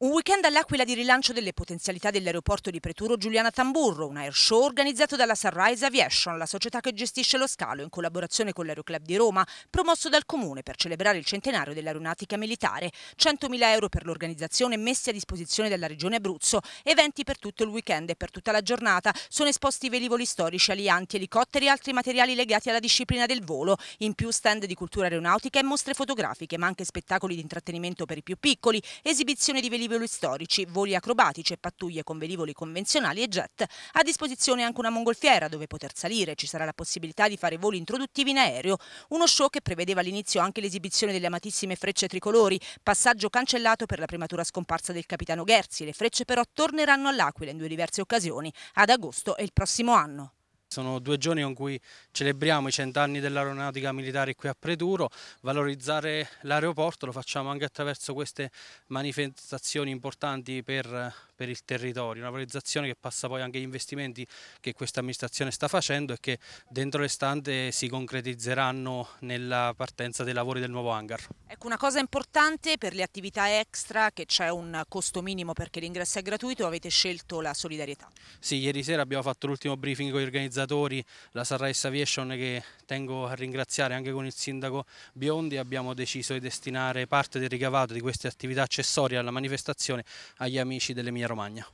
Un weekend all'Aquila di rilancio delle potenzialità dell'aeroporto di Preturo Giuliana Tamburro, un airshow organizzato dalla Sunrise Aviation, la società che gestisce lo scalo in collaborazione con l'Aeroclub di Roma, promosso dal Comune per celebrare il centenario dell'aeronautica militare, 100.000 euro per l'organizzazione messi a disposizione della Regione Abruzzo, eventi per tutto il weekend e per tutta la giornata, sono esposti velivoli storici, alianti, elicotteri e altri materiali legati alla disciplina del volo, in più stand di cultura aeronautica e mostre fotografiche, ma anche spettacoli di intrattenimento per i più piccoli, esibizioni di velivoli velivoli storici, voli acrobatici e pattuglie con velivoli convenzionali e jet. A disposizione anche una mongolfiera dove poter salire, ci sarà la possibilità di fare voli introduttivi in aereo, uno show che prevedeva all'inizio anche l'esibizione delle amatissime frecce tricolori, passaggio cancellato per la prematura scomparsa del capitano Gherzi, le frecce però torneranno all'Aquila in due diverse occasioni, ad agosto e il prossimo anno. Sono due giorni in cui celebriamo i cent'anni dell'aeronautica militare qui a Preturo, valorizzare l'aeroporto lo facciamo anche attraverso queste manifestazioni importanti per, per, il territorio, una valorizzazione che passa poi anche agli investimenti che questa amministrazione sta facendo e che dentro l'estante si concretizzeranno nella partenza dei lavori del nuovo hangar. Ecco una cosa importante per le attività extra che c'è un costo minimo perché l'ingresso è gratuito, avete scelto la solidarietà. Sì, ieri sera abbiamo fatto l'ultimo briefing con gli organizzatori organizzatori, la Sunrise Aviation che tengo a ringraziare anche con il sindaco Biondi, abbiamo deciso di destinare parte del ricavato di queste attività accessorie alla manifestazione agli amici dell'Emilia Romagna.